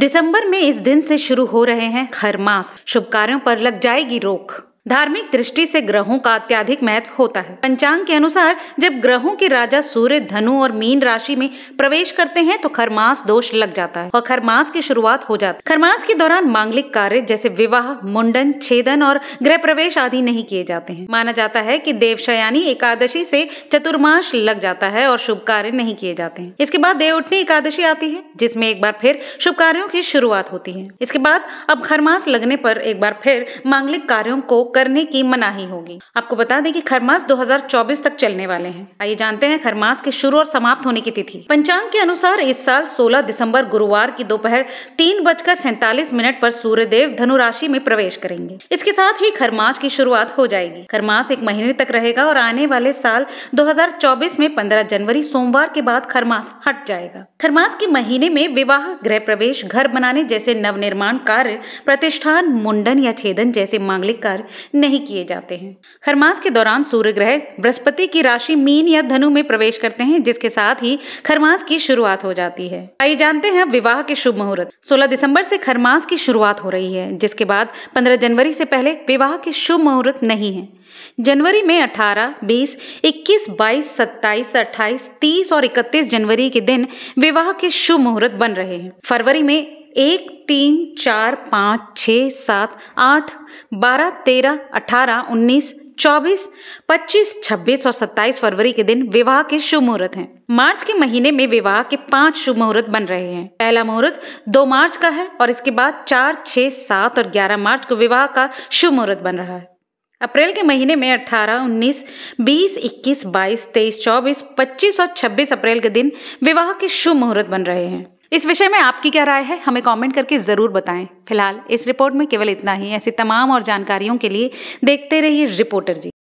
दिसंबर में इस दिन से शुरू हो रहे हैं खरमास शुभ कार्यों पर लग जाएगी रोक धार्मिक दृष्टि से ग्रहों का अत्याधिक महत्व होता है पंचांग के अनुसार जब ग्रहों के राजा सूर्य धनु और मीन राशि में प्रवेश करते हैं तो खरमास दोष लग जाता है और खरमास की शुरुआत हो जाती है खरमास के दौरान मांगलिक कार्य जैसे विवाह मुंडन छेदन और गृह प्रवेश आदि नहीं किए जाते हैं माना जाता है की देवशयानी एकादशी से चतुर्माश लग जाता है और शुभ कार्य नहीं किए जाते हैं इसके बाद देव उठनी एकादशी आती है जिसमे एक बार फिर शुभ कार्यो की शुरुआत होती है इसके बाद अब खरमास लगने पर एक बार फिर मांगलिक कार्यो को करने की मनाही होगी आपको बता दें कि खरमास 2024 तक चलने वाले हैं आइए जानते हैं खरमास के शुरू और समाप्त होने की तिथि पंचांग के अनुसार इस साल 16 दिसंबर गुरुवार की दोपहर तीन बजकर सैतालीस मिनट पर सूर्य धनु राशि में प्रवेश करेंगे इसके साथ ही खरमास की शुरुआत हो जाएगी खरमास एक महीने तक रहेगा और आने वाले साल दो में पंद्रह जनवरी सोमवार के बाद खरमास हट जाएगा खरमास के महीने में विवाह गृह प्रवेश घर बनाने जैसे नवनिर्माण कार्य प्रतिष्ठान मुंडन या छेदन जैसे मांगलिक कार्य नहीं किए जाते हैं खरमास के दौरान सूर्य ग्रह बृहस्पति की राशि मीन या धनु में प्रवेश करते हैं जिसके साथ ही खरमास की शुरुआत हो जाती है आइए जानते हैं विवाह के शुभ मुहूर्त 16 दिसंबर से खरमास की शुरुआत हो रही है जिसके बाद 15 जनवरी से पहले विवाह के शुभ मुहूर्त नहीं है जनवरी में 18, 20, 21, 22, 27, 28, 30 और 31 जनवरी के दिन विवाह के शुभ मुहूर्त बन रहे हैं फरवरी में एक तीन चार पाँच छः सात आठ बारह तेरह अठारह उन्नीस चौबीस पच्चीस छब्बीस और सत्ताईस फरवरी के दिन विवाह के शुभ मुहूर्त हैं मार्च के महीने में विवाह के पांच शुभ मुहूर्त बन रहे हैं पहला मुहूर्त दो मार्च का है और इसके बाद चार छः सात और ग्यारह मार्च को विवाह का शुभ मुहूर्त बन रहा है अप्रैल के महीने में 18, 19, 20, 21, 22, 23, 24, 25 और 26 अप्रैल के दिन विवाह के शुभ मुहूर्त बन रहे हैं इस विषय में आपकी क्या राय है हमें कमेंट करके ज़रूर बताएं फिलहाल इस रिपोर्ट में केवल इतना ही ऐसी तमाम और जानकारियों के लिए देखते रहिए रिपोर्टर जी